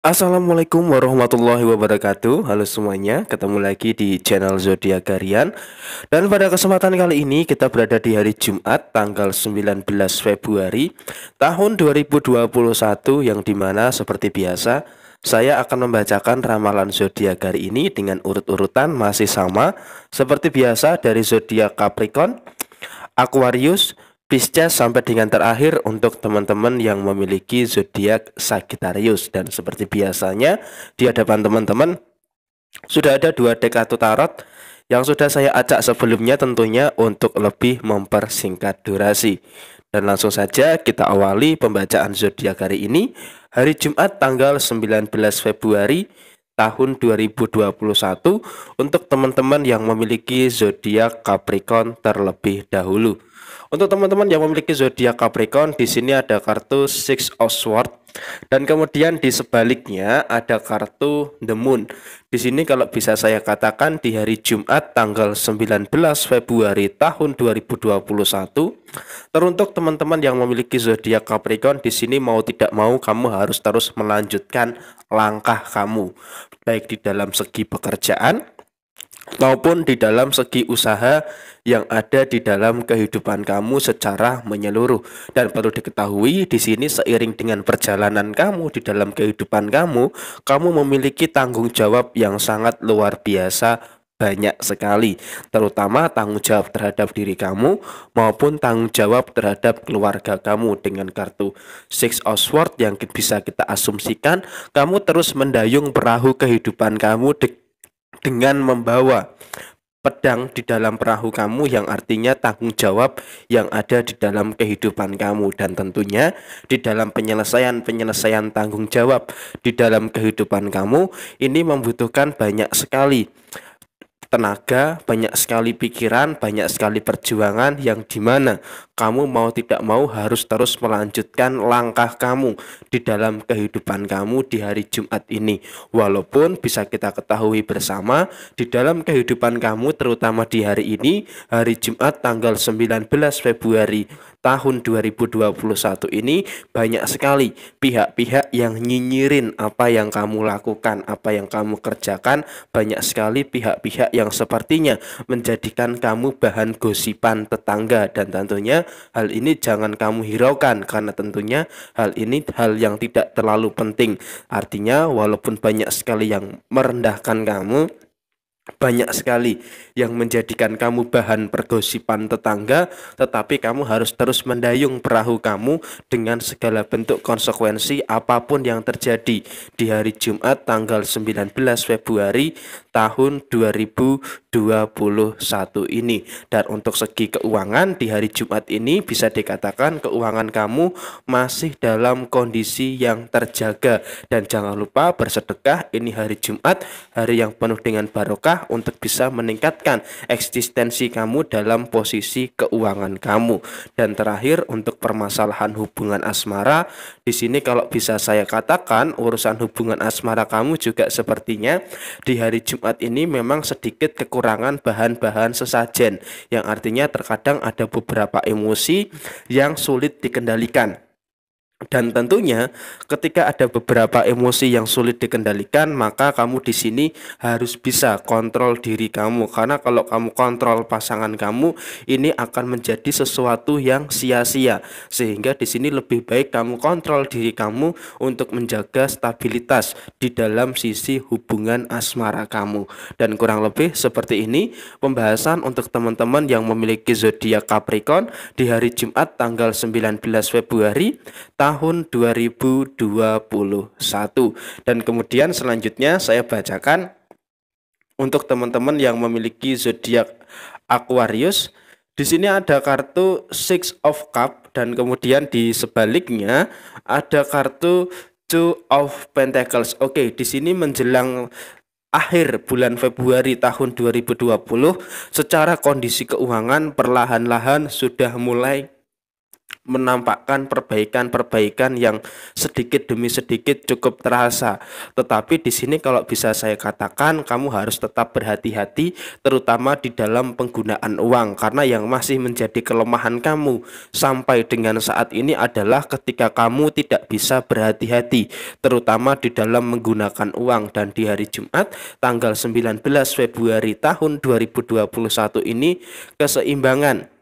Assalamualaikum warahmatullahi wabarakatuh Halo semuanya, ketemu lagi di channel Zodiac Harian Dan pada kesempatan kali ini kita berada di hari Jumat tanggal 19 Februari tahun 2021 Yang dimana seperti biasa saya akan membacakan ramalan zodiak hari ini dengan urut-urutan masih sama Seperti biasa dari zodiak Capricorn, Aquarius, Pisces sampai dengan terakhir untuk teman-teman yang memiliki zodiak Sagittarius dan seperti biasanya di hadapan teman-teman sudah ada dua dek atau tarot yang sudah saya acak sebelumnya tentunya untuk lebih mempersingkat durasi. Dan langsung saja kita awali pembacaan zodiak hari ini hari Jumat tanggal 19 Februari tahun 2021 untuk teman-teman yang memiliki zodiak Capricorn terlebih dahulu. Untuk teman-teman yang memiliki zodiak Capricorn, di sini ada kartu Six of Swords dan kemudian di sebaliknya ada kartu The Moon. Di sini kalau bisa saya katakan di hari Jumat tanggal 19 Februari tahun 2021 teruntuk teman-teman yang memiliki zodiak Capricorn di sini mau tidak mau kamu harus terus melanjutkan langkah kamu baik di dalam segi pekerjaan maupun di dalam segi usaha yang ada di dalam kehidupan kamu secara menyeluruh. Dan perlu diketahui di sini seiring dengan perjalanan kamu di dalam kehidupan kamu, kamu memiliki tanggung jawab yang sangat luar biasa banyak sekali, terutama tanggung jawab terhadap diri kamu maupun tanggung jawab terhadap keluarga kamu dengan kartu Six of Swords yang bisa kita asumsikan kamu terus mendayung perahu kehidupan kamu di dengan membawa pedang di dalam perahu kamu yang artinya tanggung jawab yang ada di dalam kehidupan kamu dan tentunya di dalam penyelesaian-penyelesaian tanggung jawab di dalam kehidupan kamu ini membutuhkan banyak sekali tenaga, banyak sekali pikiran, banyak sekali perjuangan yang dimana kamu mau tidak mau harus terus melanjutkan langkah kamu di dalam kehidupan kamu di hari Jumat ini. Walaupun bisa kita ketahui bersama di dalam kehidupan kamu terutama di hari ini, hari Jumat tanggal 19 Februari tahun 2021 ini banyak sekali pihak-pihak yang nyinyirin apa yang kamu lakukan, apa yang kamu kerjakan, banyak sekali pihak-pihak yang sepertinya menjadikan kamu bahan gosipan tetangga dan tentunya hal ini jangan kamu hiraukan karena tentunya hal ini hal yang tidak terlalu penting. Artinya walaupun banyak sekali yang merendahkan kamu banyak sekali yang menjadikan kamu bahan pergosipan tetangga, tetapi kamu harus terus mendayung perahu kamu dengan segala bentuk konsekuensi apapun yang terjadi di hari Jumat tanggal 19 Februari tahun 2021 ini. Dan untuk segi keuangan di hari Jumat ini bisa dikatakan keuangan kamu masih dalam kondisi yang terjaga dan jangan lupa bersedekah ini hari Jumat, hari yang penuh dengan barokah untuk bisa meningkatkan eksistensi kamu dalam posisi keuangan kamu. Dan terakhir untuk permasalahan hubungan asmara, di sini kalau bisa saya katakan urusan hubungan asmara kamu juga sepertinya di hari Jumat Jumat ini memang sedikit kekurangan bahan-bahan sesajen yang artinya terkadang ada beberapa emosi yang sulit dikendalikan dan tentunya ketika ada beberapa emosi yang sulit dikendalikan, maka kamu di sini harus bisa kontrol diri kamu. Karena kalau kamu kontrol pasangan kamu, ini akan menjadi sesuatu yang sia-sia. Sehingga di sini lebih baik kamu kontrol diri kamu untuk menjaga stabilitas di dalam sisi hubungan asmara kamu. Dan kurang lebih seperti ini pembahasan untuk teman-teman yang memiliki zodiak Capricorn di hari Jumat tanggal 19 Februari tahun 2021. Dan kemudian selanjutnya saya bacakan untuk teman-teman yang memiliki zodiak Aquarius. Di sini ada kartu Six of Cup dan kemudian di sebaliknya ada kartu Two of Pentacles. Oke, di sini menjelang akhir bulan Februari tahun 2020 secara kondisi keuangan perlahan-lahan sudah mulai menampakkan perbaikan-perbaikan yang sedikit demi sedikit cukup terasa. Tetapi di sini kalau bisa saya katakan kamu harus tetap berhati-hati terutama di dalam penggunaan uang karena yang masih menjadi kelemahan kamu sampai dengan saat ini adalah ketika kamu tidak bisa berhati-hati terutama di dalam menggunakan uang dan di hari Jumat tanggal 19 Februari tahun 2021 ini keseimbangan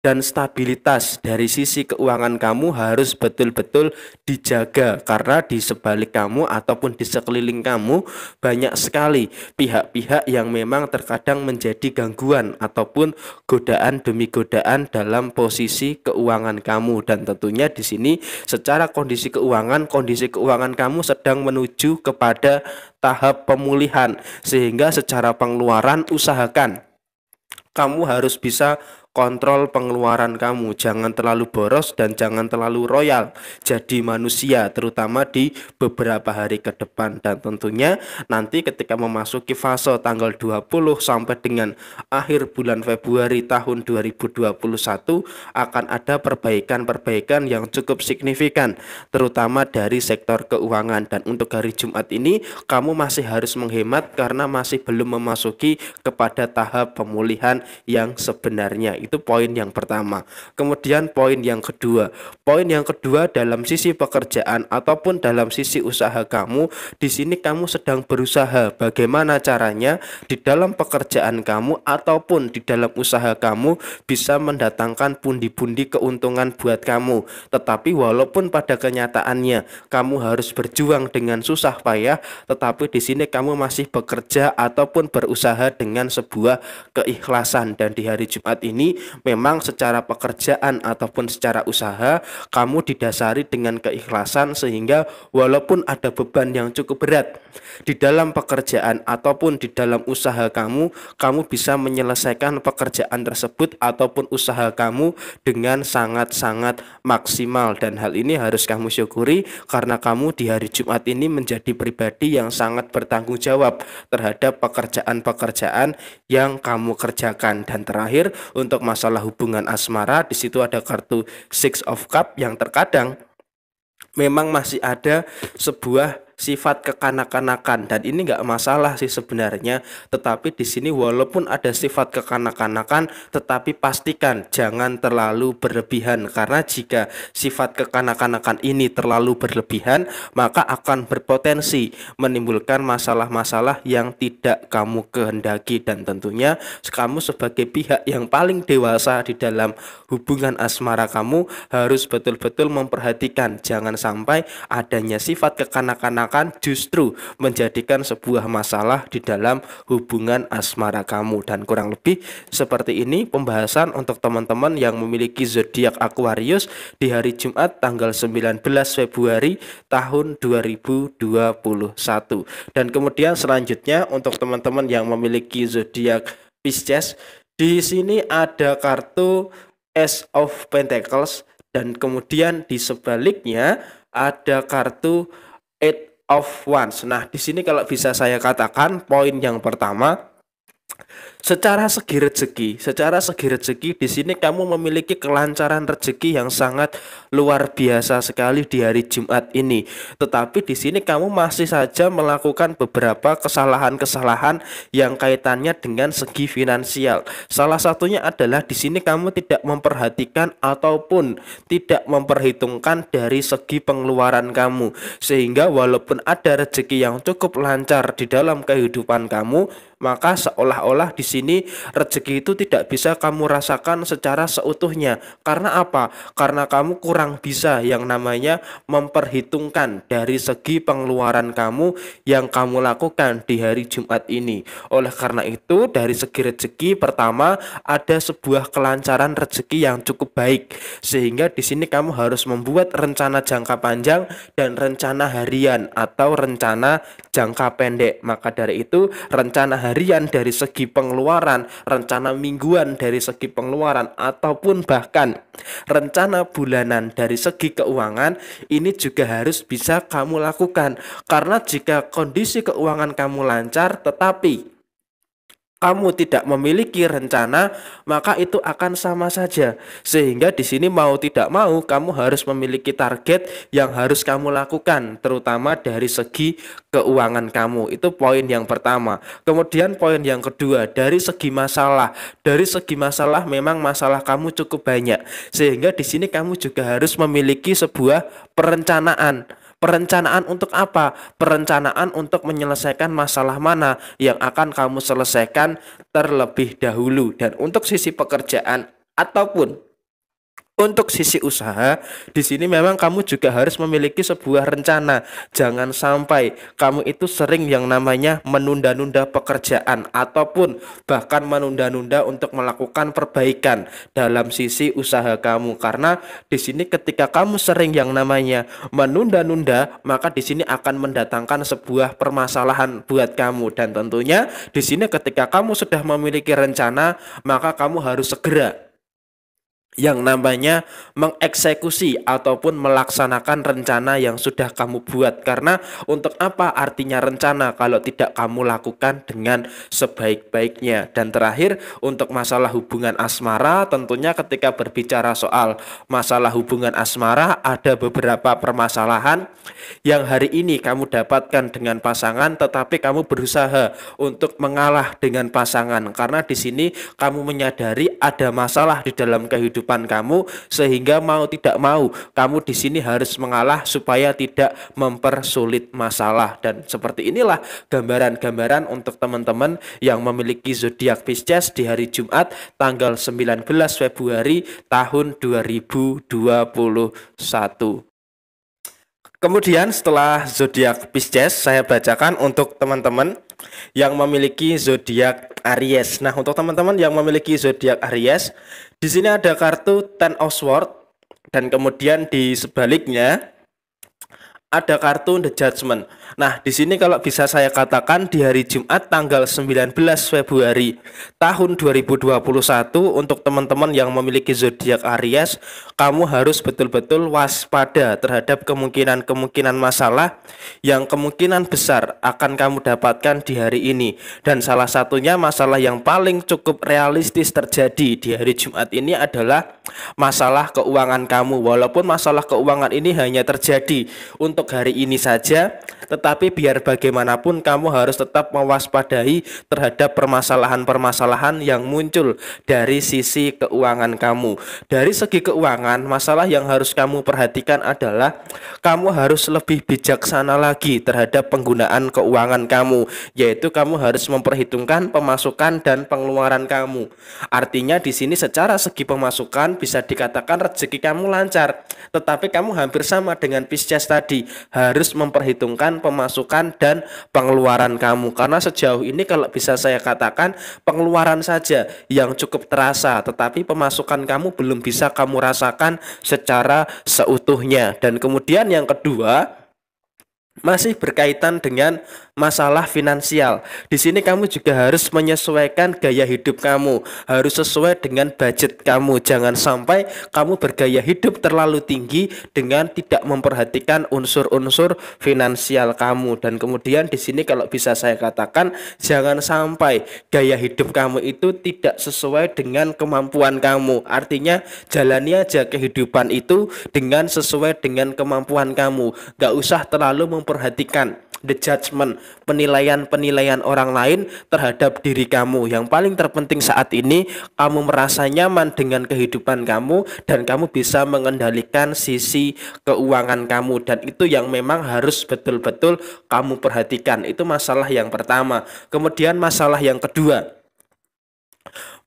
dan stabilitas dari sisi keuangan kamu harus betul-betul dijaga karena di sebalik kamu ataupun di sekeliling kamu banyak sekali pihak-pihak yang memang terkadang menjadi gangguan ataupun godaan demi godaan dalam posisi keuangan kamu dan tentunya di sini secara kondisi keuangan kondisi keuangan kamu sedang menuju kepada tahap pemulihan sehingga secara pengeluaran usahakan kamu harus bisa kontrol pengeluaran kamu. Jangan terlalu boros dan jangan terlalu royal. Jadi manusia terutama di beberapa hari ke depan dan tentunya nanti ketika memasuki fase tanggal 20 sampai dengan akhir bulan Februari tahun 2021 akan ada perbaikan-perbaikan yang cukup signifikan terutama dari sektor keuangan dan untuk hari Jumat ini kamu masih harus menghemat karena masih belum memasuki kepada tahap pemulihan yang sebenarnya itu poin yang pertama. Kemudian poin yang kedua. Poin yang kedua dalam sisi pekerjaan ataupun dalam sisi usaha kamu, di sini kamu sedang berusaha bagaimana caranya di dalam pekerjaan kamu ataupun di dalam usaha kamu bisa mendatangkan pundi-pundi keuntungan buat kamu. Tetapi walaupun pada kenyataannya kamu harus berjuang dengan susah payah, tetapi di sini kamu masih bekerja ataupun berusaha dengan sebuah keikhlasan dan di hari Jumat ini memang secara pekerjaan ataupun secara usaha kamu didasari dengan keikhlasan sehingga walaupun ada beban yang cukup berat di dalam pekerjaan ataupun di dalam usaha kamu, kamu bisa menyelesaikan pekerjaan tersebut ataupun usaha kamu dengan sangat-sangat maksimal dan hal ini harus kamu syukuri karena kamu di hari Jumat ini menjadi pribadi yang sangat bertanggung jawab terhadap pekerjaan-pekerjaan yang kamu kerjakan dan terakhir untuk untuk masalah hubungan asmara di situ ada kartu Six of Cup yang terkadang memang masih ada sebuah sifat kekanak-kanakan dan ini nggak masalah sih sebenarnya tetapi di sini walaupun ada sifat kekanak-kanakan tetapi pastikan jangan terlalu berlebihan karena jika sifat kekanak-kanakan ini terlalu berlebihan maka akan berpotensi menimbulkan masalah-masalah yang tidak kamu kehendaki dan tentunya kamu sebagai pihak yang paling dewasa di dalam hubungan asmara kamu harus betul-betul memperhatikan jangan sampai adanya sifat kekanak-kanakan akan justru menjadikan sebuah masalah di dalam hubungan asmara kamu dan kurang lebih seperti ini pembahasan untuk teman-teman yang memiliki zodiak Aquarius di hari Jumat tanggal 19 Februari tahun 2021 dan kemudian selanjutnya untuk teman-teman yang memiliki zodiak Pisces di sini ada kartu S of Pentacles dan kemudian di sebaliknya ada kartu Eight of ones. Nah, di sini kalau bisa saya katakan poin yang pertama Secara segi rezeki, secara segi rezeki di sini kamu memiliki kelancaran rezeki yang sangat luar biasa sekali di hari Jumat ini. Tetapi di sini kamu masih saja melakukan beberapa kesalahan-kesalahan yang kaitannya dengan segi finansial. Salah satunya adalah di sini kamu tidak memperhatikan ataupun tidak memperhitungkan dari segi pengeluaran kamu sehingga walaupun ada rezeki yang cukup lancar di dalam kehidupan kamu maka seolah-olah di sini rezeki itu tidak bisa kamu rasakan secara seutuhnya. Karena apa? Karena kamu kurang bisa yang namanya memperhitungkan dari segi pengeluaran kamu yang kamu lakukan di hari Jumat ini. Oleh karena itu, dari segi rezeki pertama ada sebuah kelancaran rezeki yang cukup baik. Sehingga di sini kamu harus membuat rencana jangka panjang dan rencana harian atau rencana jangka pendek. Maka dari itu, rencana harian dari segi pengeluaran, rencana mingguan dari segi pengeluaran, ataupun bahkan rencana bulanan dari segi keuangan ini juga harus bisa kamu lakukan. Karena jika kondisi keuangan kamu lancar tetapi kamu tidak memiliki rencana, maka itu akan sama saja. Sehingga di sini mau tidak mau kamu harus memiliki target yang harus kamu lakukan, terutama dari segi keuangan kamu. Itu poin yang pertama. Kemudian poin yang kedua, dari segi masalah. Dari segi masalah memang masalah kamu cukup banyak. Sehingga di sini kamu juga harus memiliki sebuah perencanaan Perencanaan untuk apa? Perencanaan untuk menyelesaikan masalah mana yang akan kamu selesaikan terlebih dahulu. Dan untuk sisi pekerjaan ataupun untuk sisi usaha, di sini memang kamu juga harus memiliki sebuah rencana. Jangan sampai kamu itu sering yang namanya menunda-nunda pekerjaan ataupun bahkan menunda-nunda untuk melakukan perbaikan dalam sisi usaha kamu karena di sini ketika kamu sering yang namanya menunda-nunda, maka di sini akan mendatangkan sebuah permasalahan buat kamu dan tentunya di sini ketika kamu sudah memiliki rencana, maka kamu harus segera yang namanya mengeksekusi ataupun melaksanakan rencana yang sudah kamu buat karena untuk apa artinya rencana kalau tidak kamu lakukan dengan sebaik-baiknya dan terakhir untuk masalah hubungan asmara tentunya ketika berbicara soal masalah hubungan asmara ada beberapa permasalahan yang hari ini kamu dapatkan dengan pasangan tetapi kamu berusaha untuk mengalah dengan pasangan karena di sini kamu menyadari ada masalah di dalam kehidupan kehidupan kamu sehingga mau tidak mau kamu di sini harus mengalah supaya tidak mempersulit masalah dan seperti inilah gambaran-gambaran untuk teman-teman yang memiliki zodiak Pisces di hari Jumat tanggal 19 Februari tahun 2021. Kemudian setelah zodiak Pisces saya bacakan untuk teman-teman yang memiliki zodiak Aries. Nah, untuk teman-teman yang memiliki zodiak Aries, di sini ada kartu Ten of Swords dan kemudian di sebaliknya ada kartu The Judgment. Nah, di sini kalau bisa saya katakan di hari Jumat tanggal 19 Februari tahun 2021 untuk teman-teman yang memiliki zodiak Aries, kamu harus betul-betul waspada terhadap kemungkinan-kemungkinan masalah yang kemungkinan besar akan kamu dapatkan di hari ini. Dan salah satunya masalah yang paling cukup realistis terjadi di hari Jumat ini adalah masalah keuangan kamu. Walaupun masalah keuangan ini hanya terjadi untuk untuk hari ini saja, tetapi biar bagaimanapun kamu harus tetap mewaspadai terhadap permasalahan-permasalahan yang muncul dari sisi keuangan kamu. Dari segi keuangan, masalah yang harus kamu perhatikan adalah kamu harus lebih bijaksana lagi terhadap penggunaan keuangan kamu, yaitu kamu harus memperhitungkan pemasukan dan pengeluaran kamu. Artinya di sini secara segi pemasukan bisa dikatakan rezeki kamu lancar, tetapi kamu hampir sama dengan Pisces tadi harus memperhitungkan pemasukan dan pengeluaran kamu karena sejauh ini kalau bisa saya katakan pengeluaran saja yang cukup terasa tetapi pemasukan kamu belum bisa kamu rasakan secara seutuhnya dan kemudian yang kedua masih berkaitan dengan masalah finansial. Di sini kamu juga harus menyesuaikan gaya hidup kamu, harus sesuai dengan budget kamu. Jangan sampai kamu bergaya hidup terlalu tinggi dengan tidak memperhatikan unsur-unsur finansial kamu. Dan kemudian di sini kalau bisa saya katakan, jangan sampai gaya hidup kamu itu tidak sesuai dengan kemampuan kamu. Artinya jalani aja kehidupan itu dengan sesuai dengan kemampuan kamu. Gak usah terlalu memperhatikan memperhatikan the judgment, penilaian-penilaian orang lain terhadap diri kamu. Yang paling terpenting saat ini, kamu merasa nyaman dengan kehidupan kamu dan kamu bisa mengendalikan sisi keuangan kamu dan itu yang memang harus betul-betul kamu perhatikan. Itu masalah yang pertama. Kemudian masalah yang kedua.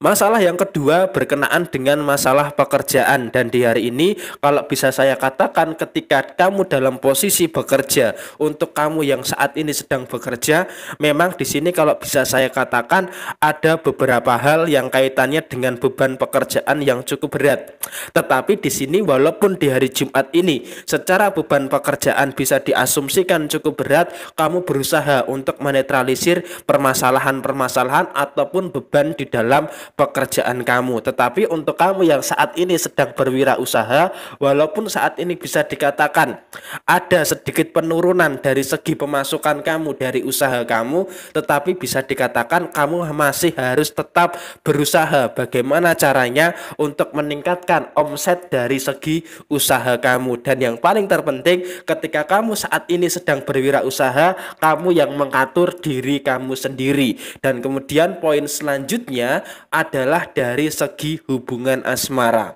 Masalah yang kedua berkenaan dengan masalah pekerjaan dan di hari ini kalau bisa saya katakan ketika kamu dalam posisi bekerja untuk kamu yang saat ini sedang bekerja memang di sini kalau bisa saya katakan ada beberapa hal yang kaitannya dengan beban pekerjaan yang cukup berat. Tetapi di sini walaupun di hari Jumat ini secara beban pekerjaan bisa diasumsikan cukup berat, kamu berusaha untuk menetralisir permasalahan-permasalahan ataupun beban di dalam pekerjaan kamu. Tetapi untuk kamu yang saat ini sedang berwirausaha, walaupun saat ini bisa dikatakan ada sedikit penurunan dari segi pemasukan kamu dari usaha kamu, tetapi bisa dikatakan kamu masih harus tetap berusaha bagaimana caranya untuk meningkatkan omset dari segi usaha kamu. Dan yang paling terpenting ketika kamu saat ini sedang berwirausaha, kamu yang mengatur diri kamu sendiri. Dan kemudian poin selanjutnya adalah dari segi hubungan asmara.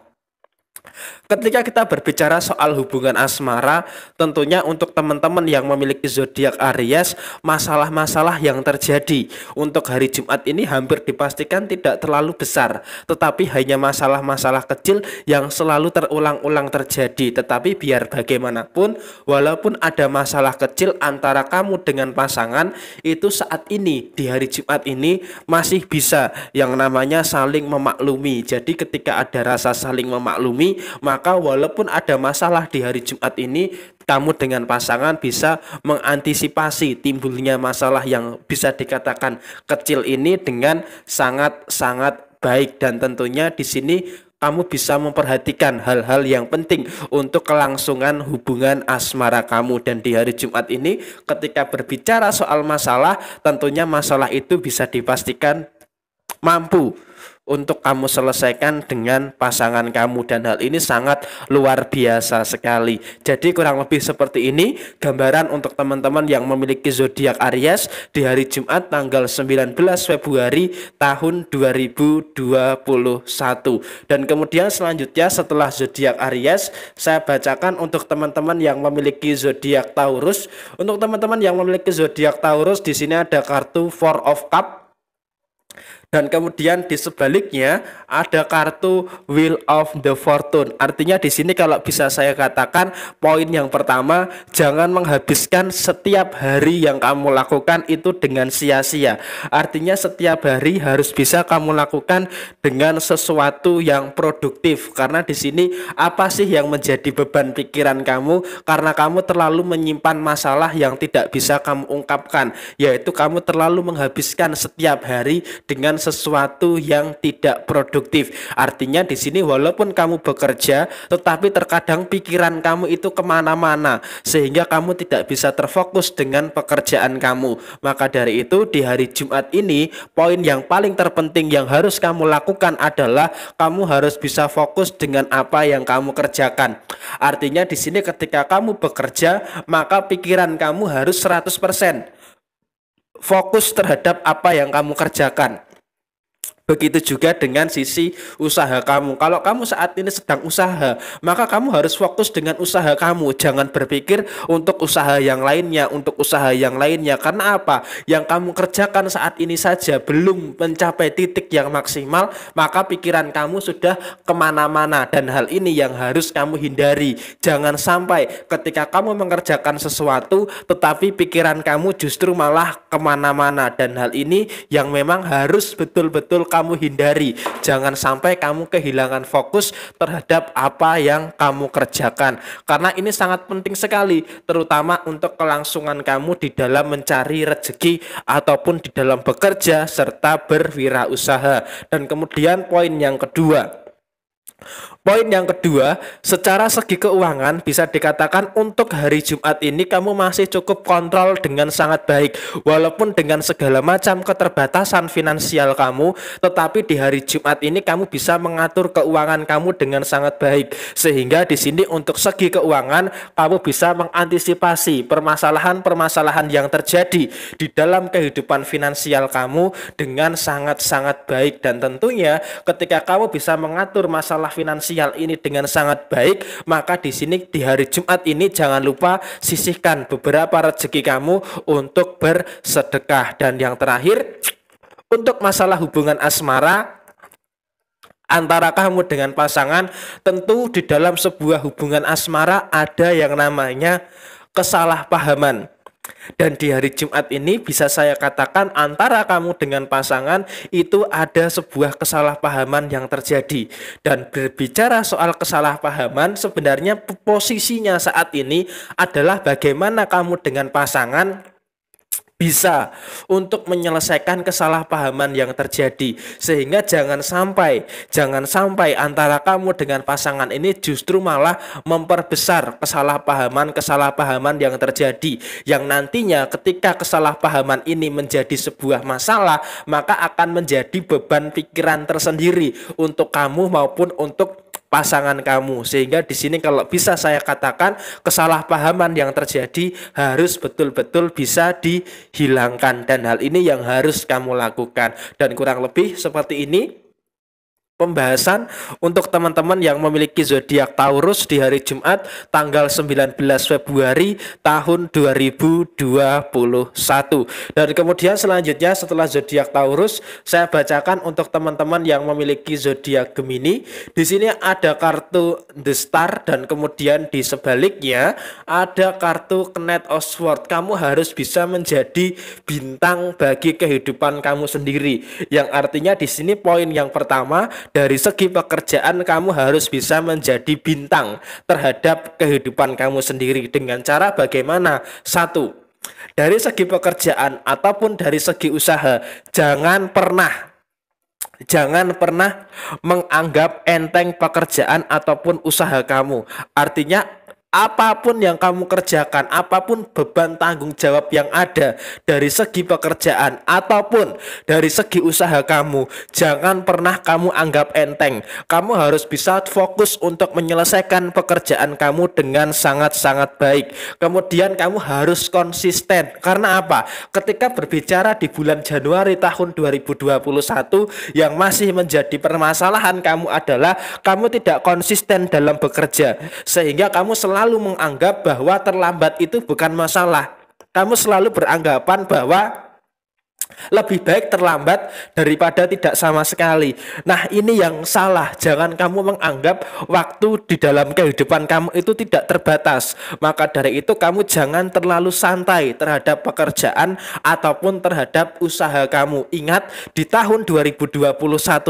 Ketika kita berbicara soal hubungan asmara, tentunya untuk teman-teman yang memiliki zodiak Aries, masalah-masalah yang terjadi untuk hari Jumat ini hampir dipastikan tidak terlalu besar, tetapi hanya masalah-masalah kecil yang selalu terulang-ulang terjadi. Tetapi biar bagaimanapun, walaupun ada masalah kecil antara kamu dengan pasangan, itu saat ini di hari Jumat ini masih bisa yang namanya saling memaklumi. Jadi ketika ada rasa saling memaklumi, maka maka walaupun ada masalah di hari Jumat ini, kamu dengan pasangan bisa mengantisipasi timbulnya masalah yang bisa dikatakan kecil ini dengan sangat-sangat baik dan tentunya di sini kamu bisa memperhatikan hal-hal yang penting untuk kelangsungan hubungan asmara kamu dan di hari Jumat ini ketika berbicara soal masalah tentunya masalah itu bisa dipastikan mampu untuk kamu selesaikan dengan pasangan kamu dan hal ini sangat luar biasa sekali. Jadi kurang lebih seperti ini gambaran untuk teman-teman yang memiliki zodiak Aries di hari Jumat tanggal 19 Februari tahun 2021. Dan kemudian selanjutnya setelah zodiak Aries saya bacakan untuk teman-teman yang memiliki zodiak Taurus. Untuk teman-teman yang memiliki zodiak Taurus di sini ada kartu Four of Cups dan kemudian di sebaliknya ada kartu Wheel of the Fortune. Artinya di sini kalau bisa saya katakan poin yang pertama jangan menghabiskan setiap hari yang kamu lakukan itu dengan sia-sia. Artinya setiap hari harus bisa kamu lakukan dengan sesuatu yang produktif karena di sini apa sih yang menjadi beban pikiran kamu karena kamu terlalu menyimpan masalah yang tidak bisa kamu ungkapkan yaitu kamu terlalu menghabiskan setiap hari dengan melakukan sesuatu yang tidak produktif. Artinya di sini walaupun kamu bekerja, tetapi terkadang pikiran kamu itu kemana-mana sehingga kamu tidak bisa terfokus dengan pekerjaan kamu. Maka dari itu di hari Jumat ini poin yang paling terpenting yang harus kamu lakukan adalah kamu harus bisa fokus dengan apa yang kamu kerjakan. Artinya di sini ketika kamu bekerja, maka pikiran kamu harus 100% fokus terhadap apa yang kamu kerjakan. Begitu juga dengan sisi usaha kamu. Kalau kamu saat ini sedang usaha, maka kamu harus fokus dengan usaha kamu. Jangan berpikir untuk usaha yang lainnya, untuk usaha yang lainnya. Karena apa? Yang kamu kerjakan saat ini saja belum mencapai titik yang maksimal, maka pikiran kamu sudah kemana-mana. Dan hal ini yang harus kamu hindari. Jangan sampai ketika kamu mengerjakan sesuatu, tetapi pikiran kamu justru malah kemana-mana. Dan hal ini yang memang harus betul-betul kamu hindari. Jangan sampai kamu kehilangan fokus terhadap apa yang kamu kerjakan. Karena ini sangat penting sekali, terutama untuk kelangsungan kamu di dalam mencari rezeki ataupun di dalam bekerja serta berwirausaha. Dan kemudian poin yang kedua, Poin yang kedua, secara segi keuangan bisa dikatakan untuk hari Jumat ini kamu masih cukup kontrol dengan sangat baik. Walaupun dengan segala macam keterbatasan finansial kamu, tetapi di hari Jumat ini kamu bisa mengatur keuangan kamu dengan sangat baik. Sehingga di sini untuk segi keuangan kamu bisa mengantisipasi permasalahan-permasalahan yang terjadi di dalam kehidupan finansial kamu dengan sangat-sangat baik dan tentunya ketika kamu bisa mengatur masalah masalah finansial ini dengan sangat baik, maka di sini di hari Jumat ini jangan lupa sisihkan beberapa rezeki kamu untuk bersedekah. Dan yang terakhir, untuk masalah hubungan asmara, antara kamu dengan pasangan tentu di dalam sebuah hubungan asmara ada yang namanya kesalahpahaman dan di hari Jumat ini bisa saya katakan antara kamu dengan pasangan itu ada sebuah kesalahpahaman yang terjadi. Dan berbicara soal kesalahpahaman sebenarnya posisinya saat ini adalah bagaimana kamu dengan pasangan bisa untuk menyelesaikan kesalahpahaman yang terjadi sehingga jangan sampai jangan sampai antara kamu dengan pasangan ini justru malah memperbesar kesalahpahaman-kesalahpahaman yang terjadi yang nantinya ketika kesalahpahaman ini menjadi sebuah masalah maka akan menjadi beban pikiran tersendiri untuk kamu maupun untuk pasangan kamu. Sehingga di sini kalau bisa saya katakan kesalahpahaman yang terjadi harus betul-betul bisa dihilangkan dan hal ini yang harus kamu lakukan. Dan kurang lebih seperti ini pembahasan untuk teman-teman yang memiliki zodiak Taurus di hari Jumat tanggal 19 Februari tahun 2021. Dan kemudian selanjutnya setelah zodiak Taurus, saya bacakan untuk teman-teman yang memiliki zodiak Gemini. Di sini ada kartu The Star dan kemudian di sebaliknya ada kartu Knight of Sword. Kamu harus bisa menjadi bintang bagi kehidupan kamu sendiri. Yang artinya di sini poin yang pertama dari segi pekerjaan kamu harus bisa menjadi bintang terhadap kehidupan kamu sendiri dengan cara bagaimana? Satu, dari segi pekerjaan ataupun dari segi usaha, jangan pernah Jangan pernah menganggap enteng pekerjaan ataupun usaha kamu. Artinya apapun yang kamu kerjakan, apapun beban tanggung jawab yang ada dari segi pekerjaan ataupun dari segi usaha kamu, jangan pernah kamu anggap enteng. Kamu harus bisa fokus untuk menyelesaikan pekerjaan kamu dengan sangat-sangat baik. Kemudian kamu harus konsisten. Karena apa? Ketika berbicara di bulan Januari tahun 2021 yang masih menjadi permasalahan kamu adalah kamu tidak konsisten dalam bekerja sehingga kamu selalu selalu menganggap bahwa terlambat itu bukan masalah. Kamu selalu beranggapan bahwa lebih baik terlambat daripada tidak sama sekali. Nah, ini yang salah. Jangan kamu menganggap waktu di dalam kehidupan kamu itu tidak terbatas. Maka dari itu kamu jangan terlalu santai terhadap pekerjaan ataupun terhadap usaha kamu. Ingat, di tahun 2021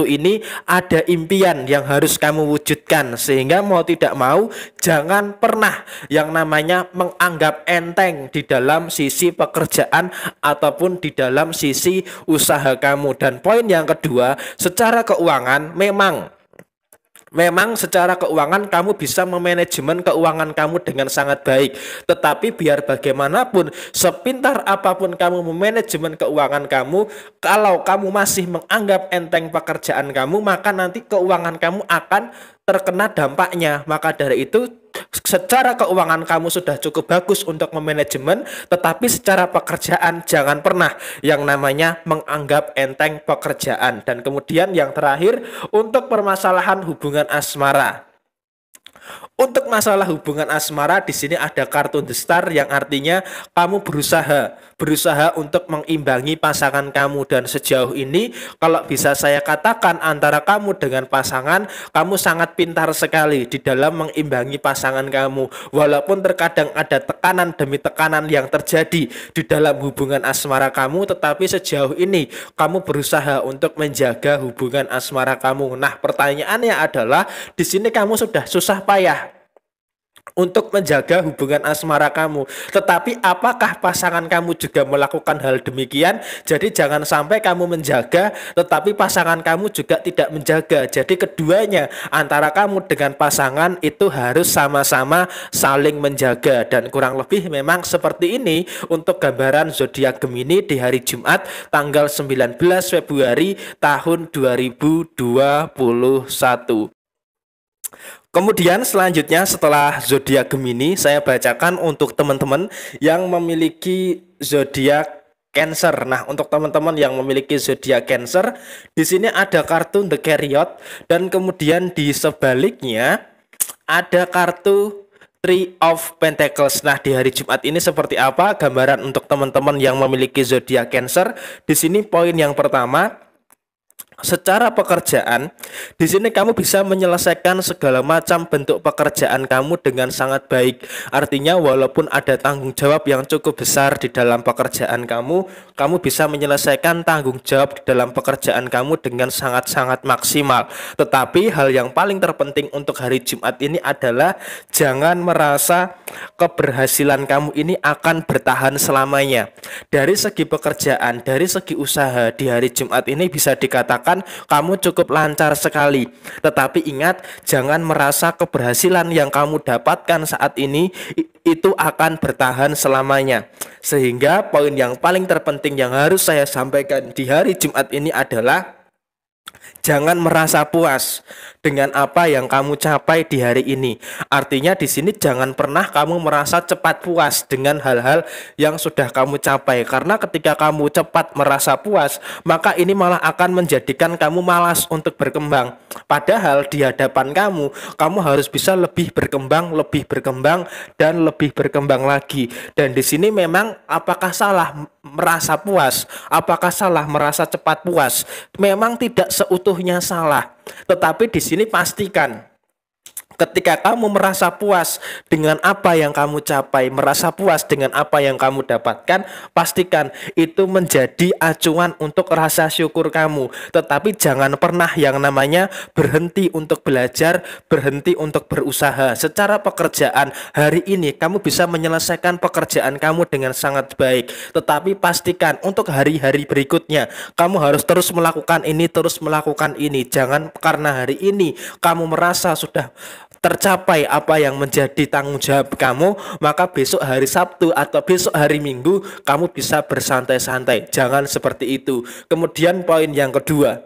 ini ada impian yang harus kamu wujudkan sehingga mau tidak mau jangan pernah yang namanya menganggap enteng di dalam sisi pekerjaan ataupun di dalam sisi sisi usaha kamu dan poin yang kedua secara keuangan memang Memang secara keuangan kamu bisa memanajemen keuangan kamu dengan sangat baik. Tetapi biar bagaimanapun, sepintar apapun kamu memanajemen keuangan kamu, kalau kamu masih menganggap enteng pekerjaan kamu, maka nanti keuangan kamu akan terkena dampaknya. Maka dari itu secara keuangan kamu sudah cukup bagus untuk memanajemen, tetapi secara pekerjaan jangan pernah yang namanya menganggap enteng pekerjaan. Dan kemudian yang terakhir untuk permasalahan hubungan asmara. Untuk masalah hubungan asmara di sini ada kartu The Star yang artinya kamu berusaha, berusaha untuk mengimbangi pasangan kamu dan sejauh ini kalau bisa saya katakan antara kamu dengan pasangan kamu sangat pintar sekali di dalam mengimbangi pasangan kamu walaupun terkadang ada tekanan demi tekanan yang terjadi di dalam hubungan asmara kamu tetapi sejauh ini kamu berusaha untuk menjaga hubungan asmara kamu. Nah, pertanyaannya adalah di sini kamu sudah susah payah untuk menjaga hubungan asmara kamu. Tetapi apakah pasangan kamu juga melakukan hal demikian? Jadi jangan sampai kamu menjaga tetapi pasangan kamu juga tidak menjaga. Jadi keduanya antara kamu dengan pasangan itu harus sama-sama saling menjaga dan kurang lebih memang seperti ini untuk gambaran zodiak Gemini di hari Jumat tanggal 19 Februari tahun 2021. Kemudian selanjutnya setelah zodiak Gemini saya bacakan untuk teman-teman yang memiliki zodiak Cancer. Nah, untuk teman-teman yang memiliki zodiak Cancer, di sini ada kartu The Chariot dan kemudian di sebaliknya ada kartu Three of Pentacles. Nah, di hari Jumat ini seperti apa gambaran untuk teman-teman yang memiliki zodiak Cancer? Di sini poin yang pertama Secara pekerjaan, di sini kamu bisa menyelesaikan segala macam bentuk pekerjaan kamu dengan sangat baik. Artinya, walaupun ada tanggung jawab yang cukup besar di dalam pekerjaan kamu, kamu bisa menyelesaikan tanggung jawab di dalam pekerjaan kamu dengan sangat-sangat maksimal. Tetapi, hal yang paling terpenting untuk hari Jumat ini adalah jangan merasa keberhasilan kamu ini akan bertahan selamanya. Dari segi pekerjaan, dari segi usaha, di hari Jumat ini bisa dikatakan mengatakan kamu cukup lancar sekali. Tetapi ingat, jangan merasa keberhasilan yang kamu dapatkan saat ini itu akan bertahan selamanya. Sehingga poin yang paling terpenting yang harus saya sampaikan di hari Jumat ini adalah Jangan merasa puas dengan apa yang kamu capai di hari ini. Artinya di sini jangan pernah kamu merasa cepat puas dengan hal-hal yang sudah kamu capai karena ketika kamu cepat merasa puas, maka ini malah akan menjadikan kamu malas untuk berkembang. Padahal di hadapan kamu, kamu harus bisa lebih berkembang, lebih berkembang dan lebih berkembang lagi. Dan di sini memang apakah salah merasa puas? Apakah salah merasa cepat puas? Memang tidak seutuhnya salah tetapi di sini pastikan Ketika kamu merasa puas dengan apa yang kamu capai, merasa puas dengan apa yang kamu dapatkan, pastikan itu menjadi acuan untuk rasa syukur kamu. Tetapi jangan pernah yang namanya berhenti untuk belajar, berhenti untuk berusaha. Secara pekerjaan hari ini kamu bisa menyelesaikan pekerjaan kamu dengan sangat baik, tetapi pastikan untuk hari-hari berikutnya kamu harus terus melakukan ini, terus melakukan ini. Jangan karena hari ini kamu merasa sudah tercapai apa yang menjadi tanggung jawab kamu, maka besok hari Sabtu atau besok hari Minggu kamu bisa bersantai-santai. Jangan seperti itu. Kemudian poin yang kedua,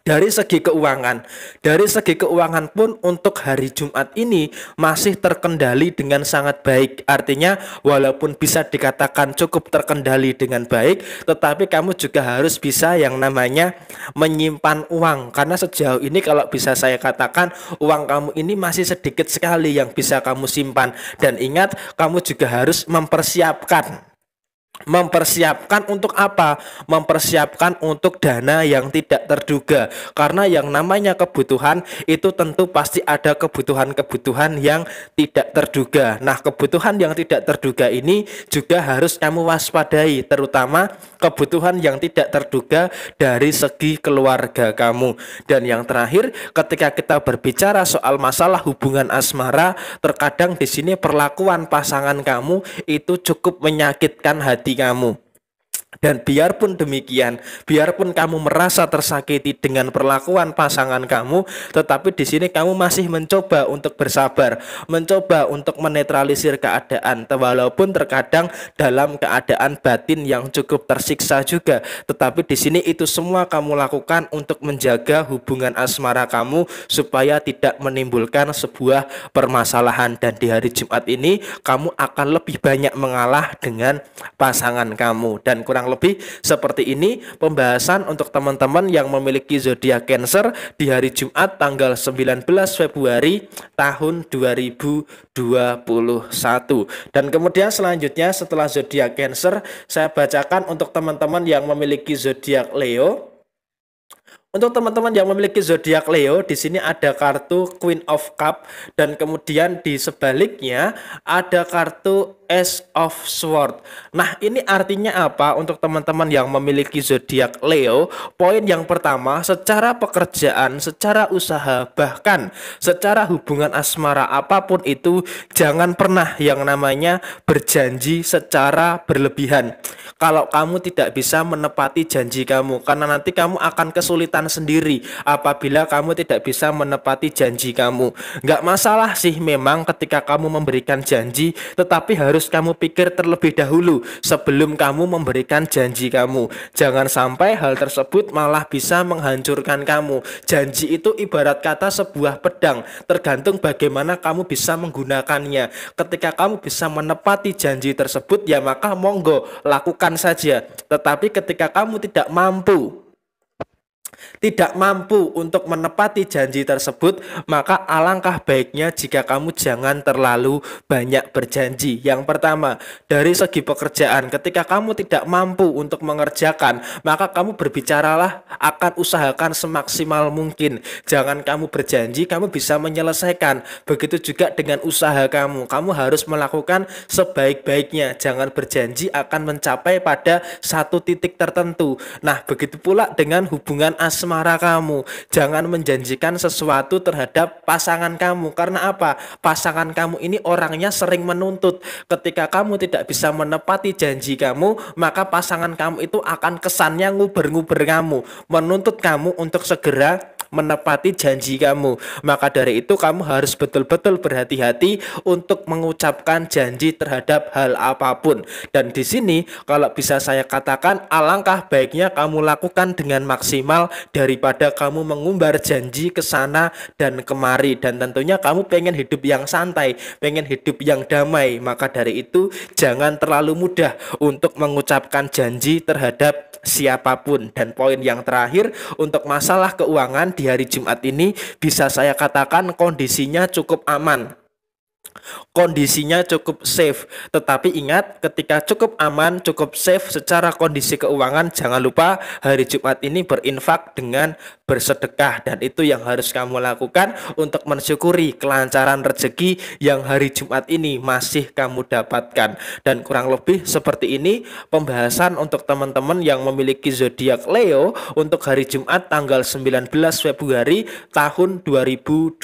dari segi keuangan, dari segi keuangan pun untuk hari Jumat ini masih terkendali dengan sangat baik. Artinya, walaupun bisa dikatakan cukup terkendali dengan baik, tetapi kamu juga harus bisa yang namanya menyimpan uang. Karena sejauh ini kalau bisa saya katakan, uang kamu ini masih sedikit sekali yang bisa kamu simpan. Dan ingat, kamu juga harus mempersiapkan mempersiapkan untuk apa? Mempersiapkan untuk dana yang tidak terduga. Karena yang namanya kebutuhan itu tentu pasti ada kebutuhan-kebutuhan yang tidak terduga. Nah, kebutuhan yang tidak terduga ini juga harus kamu waspadai, terutama kebutuhan yang tidak terduga dari segi keluarga kamu. Dan yang terakhir, ketika kita berbicara soal masalah hubungan asmara, terkadang di sini perlakuan pasangan kamu itu cukup menyakitkan hati hati kamu. Dan biarpun demikian, biarpun kamu merasa tersakiti dengan perlakuan pasangan kamu, tetapi di sini kamu masih mencoba untuk bersabar, mencoba untuk menetralisir keadaan, walaupun terkadang dalam keadaan batin yang cukup tersiksa juga. Tetapi di sini itu semua kamu lakukan untuk menjaga hubungan asmara kamu supaya tidak menimbulkan sebuah permasalahan. Dan di hari Jumat ini kamu akan lebih banyak mengalah dengan pasangan kamu dan kurang kurang lebih seperti ini pembahasan untuk teman-teman yang memiliki zodiak Cancer di hari Jumat tanggal 19 Februari tahun 2021. Dan kemudian selanjutnya setelah zodiak Cancer saya bacakan untuk teman-teman yang memiliki zodiak Leo. Untuk teman-teman yang memiliki zodiak Leo, di sini ada kartu Queen of Cup dan kemudian di sebaliknya ada kartu Ace of Sword. Nah, ini artinya apa untuk teman-teman yang memiliki zodiak Leo? Poin yang pertama, secara pekerjaan, secara usaha, bahkan secara hubungan asmara apapun itu, jangan pernah yang namanya berjanji secara berlebihan. Kalau kamu tidak bisa menepati janji kamu, karena nanti kamu akan kesulitan sendiri apabila kamu tidak bisa menepati janji kamu. Nggak masalah sih memang ketika kamu memberikan janji, tetapi harus harus kamu pikir terlebih dahulu sebelum kamu memberikan janji kamu. Jangan sampai hal tersebut malah bisa menghancurkan kamu. Janji itu ibarat kata sebuah pedang, tergantung bagaimana kamu bisa menggunakannya. Ketika kamu bisa menepati janji tersebut, ya maka monggo lakukan saja. Tetapi ketika kamu tidak mampu tidak mampu untuk menepati janji tersebut, maka alangkah baiknya jika kamu jangan terlalu banyak berjanji. Yang pertama, dari segi pekerjaan, ketika kamu tidak mampu untuk mengerjakan, maka kamu berbicaralah akan usahakan semaksimal mungkin. Jangan kamu berjanji kamu bisa menyelesaikan. Begitu juga dengan usaha kamu. Kamu harus melakukan sebaik-baiknya. Jangan berjanji akan mencapai pada satu titik tertentu. Nah, begitu pula dengan hubungan asmara asmara kamu. Jangan menjanjikan sesuatu terhadap pasangan kamu. Karena apa? Pasangan kamu ini orangnya sering menuntut. Ketika kamu tidak bisa menepati janji kamu, maka pasangan kamu itu akan kesannya nguber-nguber kamu. Menuntut kamu untuk segera menepati janji kamu. Maka dari itu kamu harus betul-betul berhati-hati untuk mengucapkan janji terhadap hal apapun. Dan di sini kalau bisa saya katakan alangkah baiknya kamu lakukan dengan maksimal daripada kamu mengumbar janji ke sana dan kemari dan tentunya kamu pengen hidup yang santai, pengen hidup yang damai. Maka dari itu jangan terlalu mudah untuk mengucapkan janji terhadap siapapun. Dan poin yang terakhir untuk masalah keuangan di hari Jumat ini bisa saya katakan kondisinya cukup aman kondisinya cukup safe. Tetapi ingat, ketika cukup aman, cukup safe secara kondisi keuangan, jangan lupa hari Jumat ini berinfak dengan bersedekah dan itu yang harus kamu lakukan untuk mensyukuri kelancaran rezeki yang hari Jumat ini masih kamu dapatkan. Dan kurang lebih seperti ini pembahasan untuk teman-teman yang memiliki zodiak Leo untuk hari Jumat tanggal 19 Februari tahun 2021.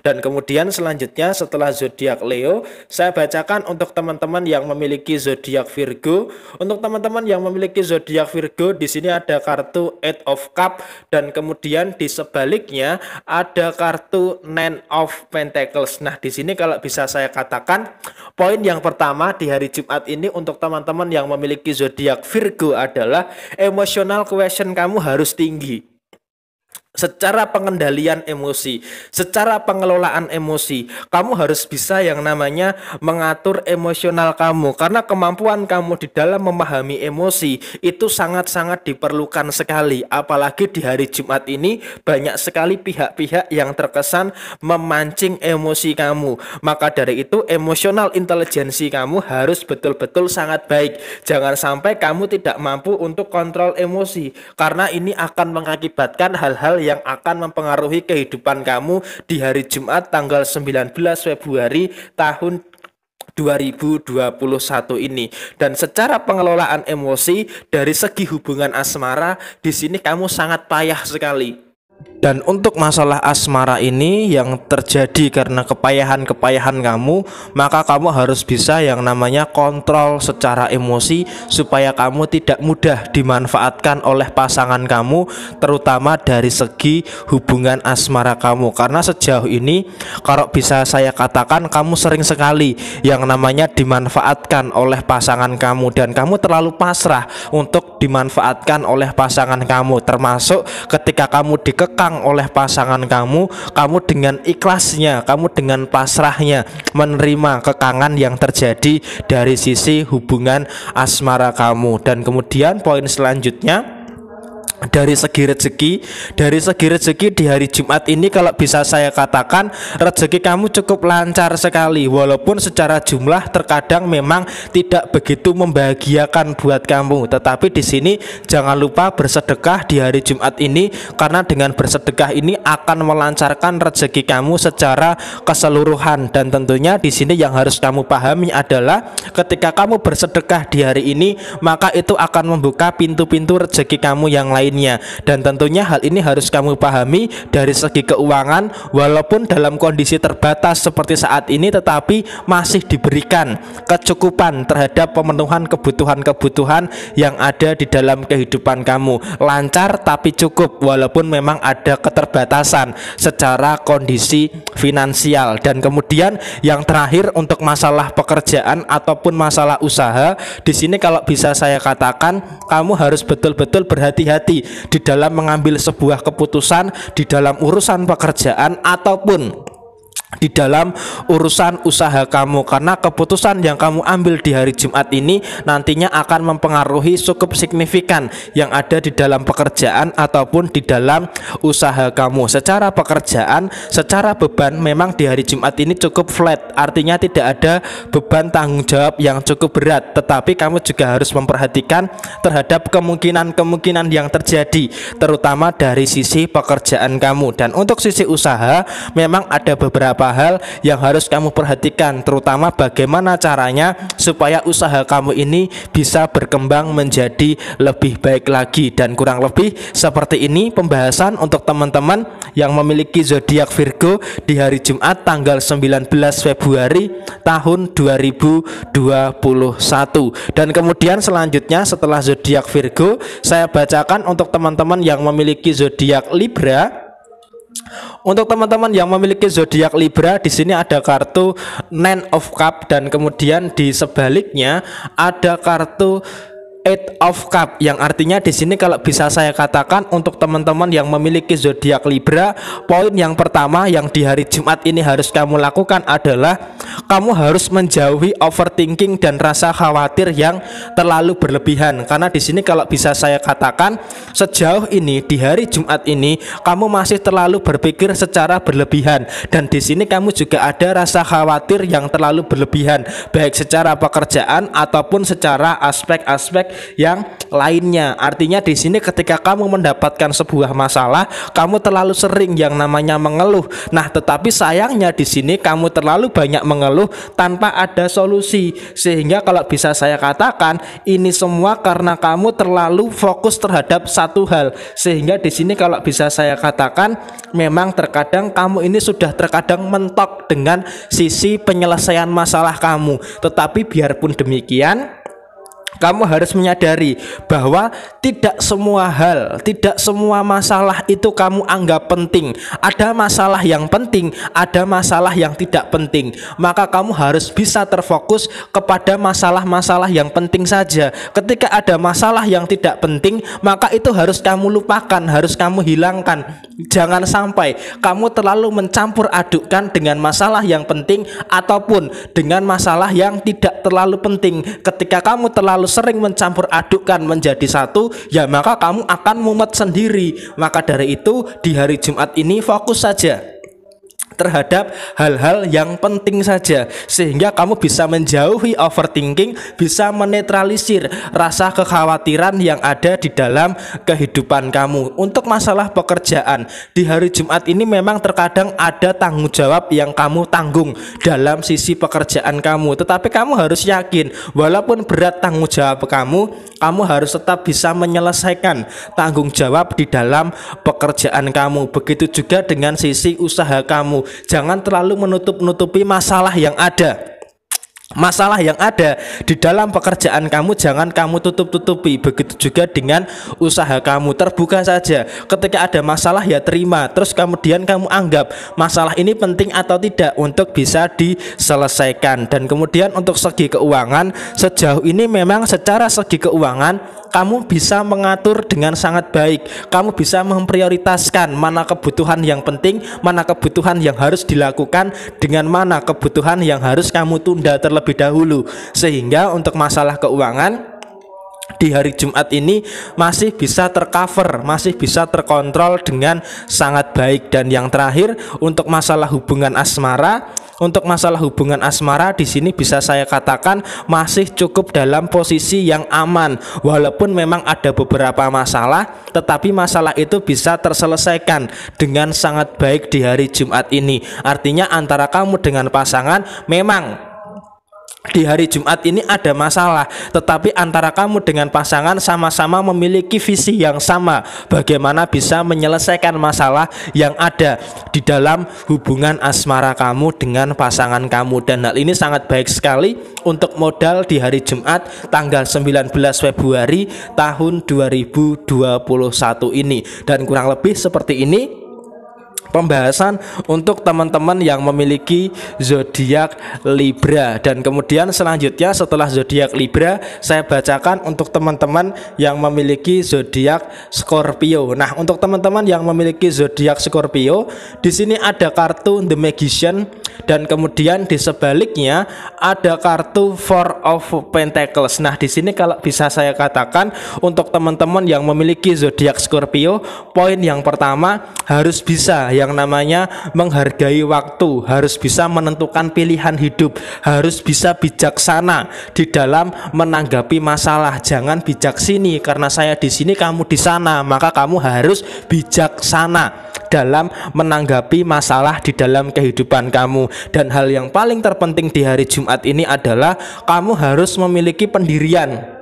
Dan kemudian selanjutnya selanjutnya setelah zodiak Leo, saya bacakan untuk teman-teman yang memiliki zodiak Virgo. Untuk teman-teman yang memiliki zodiak Virgo, di sini ada kartu Eight of Cup dan kemudian di sebaliknya ada kartu Nine of Pentacles. Nah, di sini kalau bisa saya katakan, poin yang pertama di hari Jumat ini untuk teman-teman yang memiliki zodiak Virgo adalah emosional question kamu harus tinggi secara pengendalian emosi, secara pengelolaan emosi, kamu harus bisa yang namanya mengatur emosional kamu karena kemampuan kamu di dalam memahami emosi itu sangat-sangat diperlukan sekali apalagi di hari Jumat ini banyak sekali pihak-pihak yang terkesan memancing emosi kamu. Maka dari itu emosional intelijensi kamu harus betul-betul sangat baik. Jangan sampai kamu tidak mampu untuk kontrol emosi karena ini akan mengakibatkan hal-hal yang akan mempengaruhi kehidupan kamu di hari Jumat tanggal 19 Februari tahun 2021 ini dan secara pengelolaan emosi dari segi hubungan asmara di sini kamu sangat payah sekali dan untuk masalah asmara ini yang terjadi karena kepayahan-kepayahan kamu, maka kamu harus bisa yang namanya kontrol secara emosi supaya kamu tidak mudah dimanfaatkan oleh pasangan kamu, terutama dari segi hubungan asmara kamu. Karena sejauh ini, kalau bisa saya katakan, kamu sering sekali yang namanya dimanfaatkan oleh pasangan kamu, dan kamu terlalu pasrah untuk dimanfaatkan oleh pasangan kamu, termasuk ketika kamu dikek dikekang oleh pasangan kamu kamu dengan ikhlasnya kamu dengan pasrahnya menerima kekangan yang terjadi dari sisi hubungan asmara kamu dan kemudian poin selanjutnya dari segi rezeki dari segi rezeki di hari Jumat ini kalau bisa saya katakan rezeki kamu cukup lancar sekali walaupun secara jumlah terkadang memang tidak begitu membahagiakan buat kamu tetapi di sini jangan lupa bersedekah di hari Jumat ini karena dengan bersedekah ini akan melancarkan rezeki kamu secara keseluruhan dan tentunya di sini yang harus kamu pahami adalah ketika kamu bersedekah di hari ini maka itu akan membuka pintu-pintu rezeki kamu yang lain lainnya dan tentunya hal ini harus kamu pahami dari segi keuangan walaupun dalam kondisi terbatas seperti saat ini tetapi masih diberikan kecukupan terhadap pemenuhan kebutuhan-kebutuhan yang ada di dalam kehidupan kamu lancar tapi cukup walaupun memang ada keterbatasan secara kondisi finansial dan kemudian yang terakhir untuk masalah pekerjaan ataupun masalah usaha di sini kalau bisa saya katakan kamu harus betul-betul berhati-hati di dalam mengambil sebuah keputusan di dalam urusan pekerjaan ataupun di dalam urusan usaha kamu karena keputusan yang kamu ambil di hari Jumat ini nantinya akan mempengaruhi cukup signifikan yang ada di dalam pekerjaan ataupun di dalam usaha kamu secara pekerjaan secara beban memang di hari Jumat ini cukup flat artinya tidak ada beban tanggung jawab yang cukup berat tetapi kamu juga harus memperhatikan terhadap kemungkinan-kemungkinan yang terjadi terutama dari sisi pekerjaan kamu dan untuk sisi usaha memang ada beberapa beberapa hal yang harus kamu perhatikan terutama bagaimana caranya supaya usaha kamu ini bisa berkembang menjadi lebih baik lagi dan kurang lebih seperti ini pembahasan untuk teman-teman yang memiliki zodiak Virgo di hari Jumat tanggal 19 Februari tahun 2021 dan kemudian selanjutnya setelah zodiak Virgo saya bacakan untuk teman-teman yang memiliki zodiak Libra untuk teman-teman yang memiliki zodiak Libra, di sini ada kartu Nine of Cup dan kemudian di sebaliknya ada kartu Eight of Cup yang artinya di sini kalau bisa saya katakan untuk teman-teman yang memiliki zodiak Libra, poin yang pertama yang di hari Jumat ini harus kamu lakukan adalah kamu harus menjauhi overthinking dan rasa khawatir yang terlalu berlebihan. Karena di sini kalau bisa saya katakan sejauh ini di hari Jumat ini kamu masih terlalu berpikir secara berlebihan dan di sini kamu juga ada rasa khawatir yang terlalu berlebihan baik secara pekerjaan ataupun secara aspek-aspek yang lainnya. Artinya di sini ketika kamu mendapatkan sebuah masalah, kamu terlalu sering yang namanya mengeluh. Nah, tetapi sayangnya di sini kamu terlalu banyak mengeluh tanpa ada solusi. Sehingga kalau bisa saya katakan, ini semua karena kamu terlalu fokus terhadap satu hal. Sehingga di sini kalau bisa saya katakan, memang terkadang kamu ini sudah terkadang mentok dengan sisi penyelesaian masalah kamu. Tetapi biarpun demikian, kamu harus menyadari bahwa tidak semua hal, tidak semua masalah itu kamu anggap penting. Ada masalah yang penting, ada masalah yang tidak penting. Maka kamu harus bisa terfokus kepada masalah-masalah yang penting saja. Ketika ada masalah yang tidak penting, maka itu harus kamu lupakan, harus kamu hilangkan. Jangan sampai kamu terlalu mencampur adukkan dengan masalah yang penting ataupun dengan masalah yang tidak terlalu penting. Ketika kamu terlalu terlalu sering mencampur adukkan menjadi satu, ya maka kamu akan mumet sendiri. Maka dari itu di hari Jumat ini fokus saja terhadap hal-hal yang penting saja sehingga kamu bisa menjauhi overthinking, bisa menetralisir rasa kekhawatiran yang ada di dalam kehidupan kamu. Untuk masalah pekerjaan, di hari Jumat ini memang terkadang ada tanggung jawab yang kamu tanggung dalam sisi pekerjaan kamu, tetapi kamu harus yakin walaupun berat tanggung jawab kamu, kamu harus tetap bisa menyelesaikan tanggung jawab di dalam pekerjaan kamu. Begitu juga dengan sisi usaha kamu Jangan terlalu menutup-nutupi masalah yang ada. Masalah yang ada di dalam pekerjaan kamu jangan kamu tutup-tutupi. Begitu juga dengan usaha kamu, terbuka saja. Ketika ada masalah ya terima, terus kemudian kamu anggap masalah ini penting atau tidak untuk bisa diselesaikan. Dan kemudian untuk segi keuangan, sejauh ini memang secara segi keuangan kamu bisa mengatur dengan sangat baik. Kamu bisa memprioritaskan mana kebutuhan yang penting, mana kebutuhan yang harus dilakukan, dengan mana kebutuhan yang harus kamu tunda terlebih dahulu. Sehingga untuk masalah keuangan, di hari Jumat ini masih bisa tercover, masih bisa terkontrol dengan sangat baik dan yang terakhir untuk masalah hubungan asmara untuk masalah hubungan asmara di sini bisa saya katakan masih cukup dalam posisi yang aman walaupun memang ada beberapa masalah tetapi masalah itu bisa terselesaikan dengan sangat baik di hari Jumat ini. Artinya antara kamu dengan pasangan memang di hari Jumat ini ada masalah, tetapi antara kamu dengan pasangan sama-sama memiliki visi yang sama. Bagaimana bisa menyelesaikan masalah yang ada di dalam hubungan asmara kamu dengan pasangan kamu? Dan hal ini sangat baik sekali untuk modal di hari Jumat tanggal 19 Februari tahun 2021 ini. Dan kurang lebih seperti ini pembahasan untuk teman-teman yang memiliki zodiak Libra dan kemudian selanjutnya setelah zodiak Libra saya bacakan untuk teman-teman yang memiliki zodiak Scorpio. Nah, untuk teman-teman yang memiliki zodiak Scorpio, di sini ada kartu The Magician dan kemudian di sebaliknya ada kartu Four of Pentacles. Nah, di sini kalau bisa saya katakan untuk teman-teman yang memiliki zodiak Scorpio, poin yang pertama harus bisa ya yang namanya menghargai waktu, harus bisa menentukan pilihan hidup, harus bisa bijaksana di dalam menanggapi masalah. Jangan bijak sini karena saya di sini kamu di sana, maka kamu harus bijaksana dalam menanggapi masalah di dalam kehidupan kamu dan hal yang paling terpenting di hari Jumat ini adalah kamu harus memiliki pendirian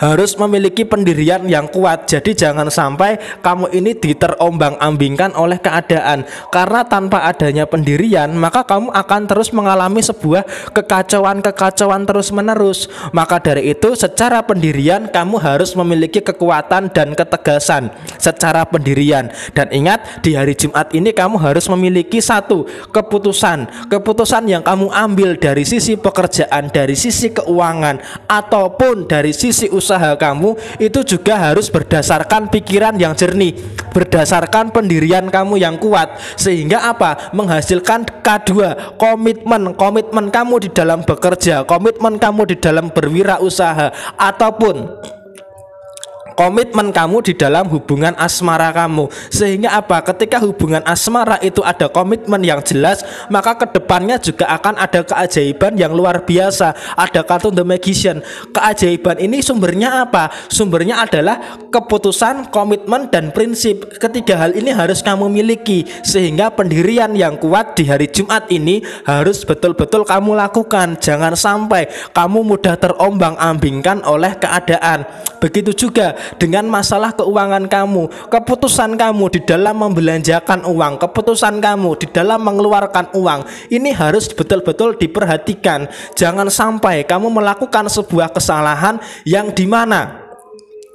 harus memiliki pendirian yang kuat. Jadi jangan sampai kamu ini diterombang-ambingkan oleh keadaan. Karena tanpa adanya pendirian, maka kamu akan terus mengalami sebuah kekacauan-kekacauan terus-menerus. Maka dari itu, secara pendirian kamu harus memiliki kekuatan dan ketegasan secara pendirian. Dan ingat, di hari Jumat ini kamu harus memiliki satu keputusan. Keputusan yang kamu ambil dari sisi pekerjaan, dari sisi keuangan ataupun dari sisi usaha kamu itu juga harus berdasarkan pikiran yang jernih, berdasarkan pendirian kamu yang kuat sehingga apa? menghasilkan K2, komitmen, komitmen kamu di dalam bekerja, komitmen kamu di dalam berwirausaha ataupun komitmen kamu di dalam hubungan asmara kamu sehingga apa ketika hubungan asmara itu ada komitmen yang jelas maka kedepannya juga akan ada keajaiban yang luar biasa ada kartu the magician keajaiban ini sumbernya apa sumbernya adalah keputusan komitmen dan prinsip ketiga hal ini harus kamu miliki sehingga pendirian yang kuat di hari Jumat ini harus betul-betul kamu lakukan jangan sampai kamu mudah terombang ambingkan oleh keadaan begitu juga dengan masalah keuangan kamu, keputusan kamu di dalam membelanjakan uang, keputusan kamu di dalam mengeluarkan uang. Ini harus betul-betul diperhatikan. Jangan sampai kamu melakukan sebuah kesalahan yang dimana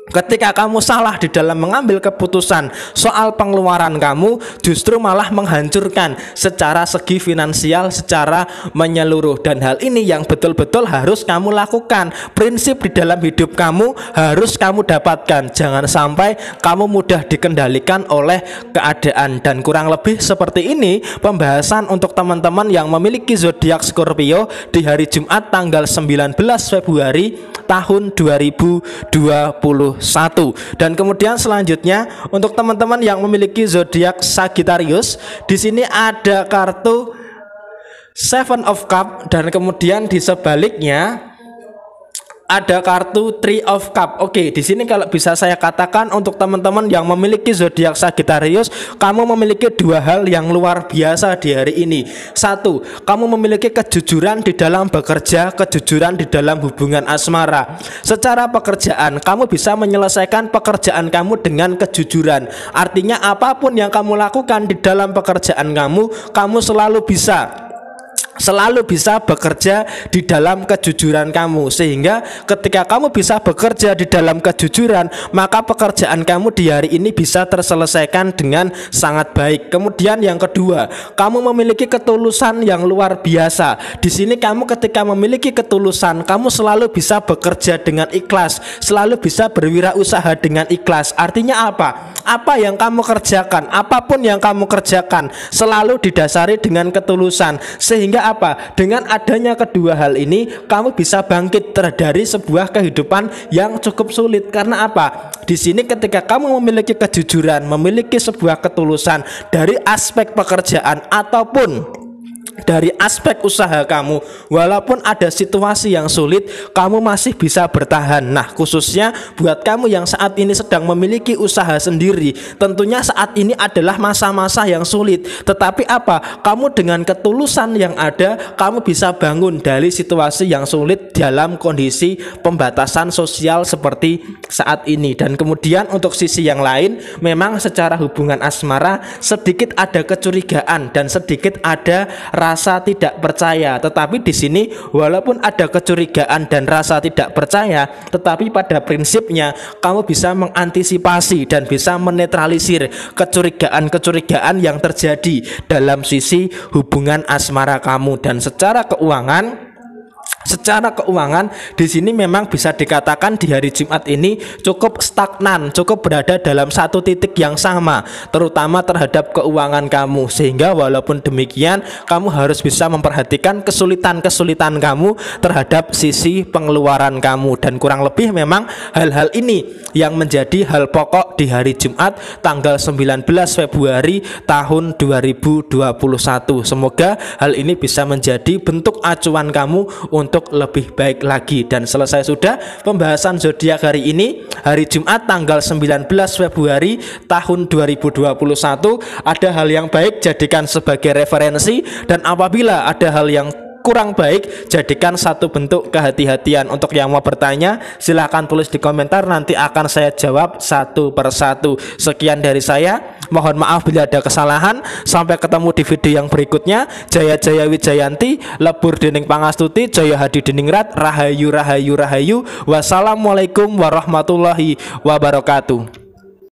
Ketika kamu salah di dalam mengambil keputusan soal pengeluaran kamu, justru malah menghancurkan secara segi finansial secara menyeluruh. Dan hal ini yang betul-betul harus kamu lakukan. Prinsip di dalam hidup kamu harus kamu dapatkan. Jangan sampai kamu mudah dikendalikan oleh keadaan. Dan kurang lebih seperti ini pembahasan untuk teman-teman yang memiliki zodiak Scorpio di hari Jumat tanggal 19 Februari tahun 2021 dan kemudian selanjutnya untuk teman-teman yang memiliki zodiak Sagittarius di sini ada kartu Seven of Cup dan kemudian di sebaliknya ada kartu Three of Cup. Oke, di sini kalau bisa saya katakan untuk teman-teman yang memiliki zodiak Sagittarius, kamu memiliki dua hal yang luar biasa di hari ini. Satu, kamu memiliki kejujuran di dalam bekerja, kejujuran di dalam hubungan asmara. Secara pekerjaan, kamu bisa menyelesaikan pekerjaan kamu dengan kejujuran. Artinya apapun yang kamu lakukan di dalam pekerjaan kamu, kamu selalu bisa selalu bisa bekerja di dalam kejujuran kamu sehingga ketika kamu bisa bekerja di dalam kejujuran maka pekerjaan kamu di hari ini bisa terselesaikan dengan sangat baik kemudian yang kedua kamu memiliki ketulusan yang luar biasa di sini kamu ketika memiliki ketulusan kamu selalu bisa bekerja dengan ikhlas selalu bisa berwirausaha dengan ikhlas artinya apa apa yang kamu kerjakan apapun yang kamu kerjakan selalu didasari dengan ketulusan sehingga apa? Dengan adanya kedua hal ini, kamu bisa bangkit dari sebuah kehidupan yang cukup sulit. Karena apa? Di sini ketika kamu memiliki kejujuran, memiliki sebuah ketulusan dari aspek pekerjaan ataupun dari aspek usaha kamu. Walaupun ada situasi yang sulit, kamu masih bisa bertahan. Nah, khususnya buat kamu yang saat ini sedang memiliki usaha sendiri, tentunya saat ini adalah masa-masa yang sulit. Tetapi apa? Kamu dengan ketulusan yang ada, kamu bisa bangun dari situasi yang sulit dalam kondisi pembatasan sosial seperti saat ini. Dan kemudian untuk sisi yang lain, memang secara hubungan asmara sedikit ada kecurigaan dan sedikit ada rasa tidak percaya. Tetapi di sini walaupun ada kecurigaan dan rasa tidak percaya, tetapi pada prinsipnya kamu bisa mengantisipasi dan bisa menetralisir kecurigaan-kecurigaan yang terjadi dalam sisi hubungan asmara kamu dan secara keuangan secara keuangan di sini memang bisa dikatakan di hari Jumat ini cukup stagnan, cukup berada dalam satu titik yang sama, terutama terhadap keuangan kamu. Sehingga walaupun demikian, kamu harus bisa memperhatikan kesulitan-kesulitan kamu terhadap sisi pengeluaran kamu dan kurang lebih memang hal-hal ini yang menjadi hal pokok di hari Jumat tanggal 19 Februari tahun 2021. Semoga hal ini bisa menjadi bentuk acuan kamu untuk untuk lebih baik lagi dan selesai sudah pembahasan zodiak hari ini hari Jumat tanggal 19 Februari tahun 2021 ada hal yang baik jadikan sebagai referensi dan apabila ada hal yang kurang baik jadikan satu bentuk kehati-hatian untuk yang mau bertanya silahkan tulis di komentar nanti akan saya jawab satu persatu sekian dari saya mohon maaf bila ada kesalahan sampai ketemu di video yang berikutnya Jaya Jaya Wijayanti Lebur Dening Pangastuti Jaya Hadi Deningrat Rahayu Rahayu Rahayu Wassalamualaikum warahmatullahi wabarakatuh